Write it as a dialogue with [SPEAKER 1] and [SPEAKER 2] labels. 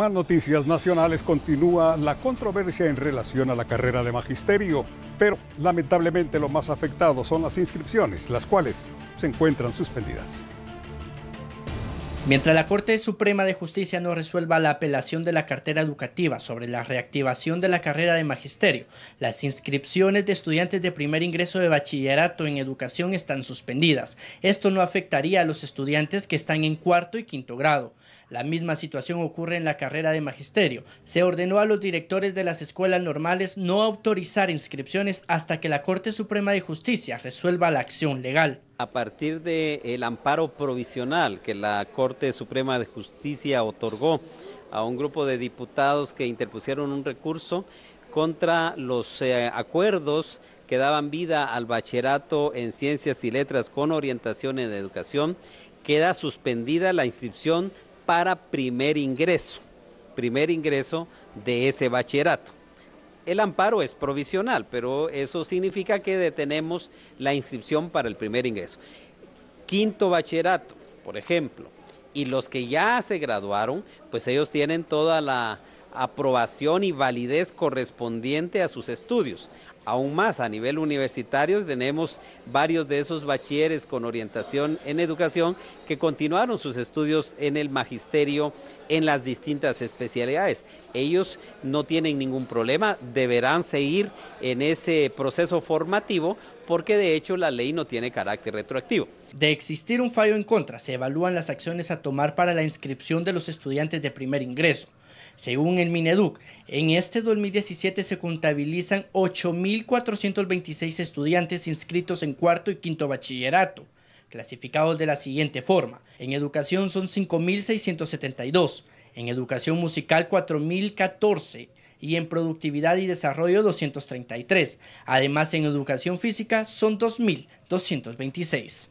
[SPEAKER 1] Más noticias nacionales continúa la controversia en relación a la carrera de magisterio, pero lamentablemente lo más afectado son las inscripciones, las cuales se encuentran
[SPEAKER 2] suspendidas. Mientras la Corte Suprema de Justicia no resuelva la apelación de la cartera educativa sobre la reactivación de la carrera de magisterio, las inscripciones de estudiantes de primer ingreso de bachillerato en educación están suspendidas. Esto no afectaría a los estudiantes que están en cuarto y quinto grado. La misma situación ocurre en la carrera de magisterio. Se ordenó a los directores de las escuelas normales no autorizar inscripciones hasta que la Corte Suprema de Justicia resuelva la acción
[SPEAKER 1] legal. A partir del el amparo provisional que la Corte Suprema de Justicia otorgó a un grupo de diputados que interpusieron un recurso contra los eh, acuerdos que daban vida al bachillerato en ciencias y letras con orientación en educación, queda suspendida la inscripción para primer ingreso, primer ingreso de ese bachillerato. El amparo es provisional, pero eso significa que detenemos la inscripción para el primer ingreso. Quinto bachillerato, por ejemplo, y los que ya se graduaron, pues ellos tienen toda la aprobación y validez correspondiente a sus estudios aún más a nivel universitario. Tenemos varios de esos bachilleres con orientación en educación que continuaron sus estudios en el magisterio en las distintas especialidades. Ellos no tienen ningún problema, deberán seguir en ese proceso formativo porque de hecho la ley no tiene carácter retroactivo. De existir
[SPEAKER 2] un fallo en contra, se evalúan las acciones a tomar para la inscripción de los estudiantes de primer ingreso. Según el Mineduc, en este 2017 se contabilizan mil 1.426 estudiantes inscritos en cuarto y quinto bachillerato, clasificados de la siguiente forma. En educación son 5.672, en educación musical 4.014 y en productividad y desarrollo 233. Además, en educación física son 2.226.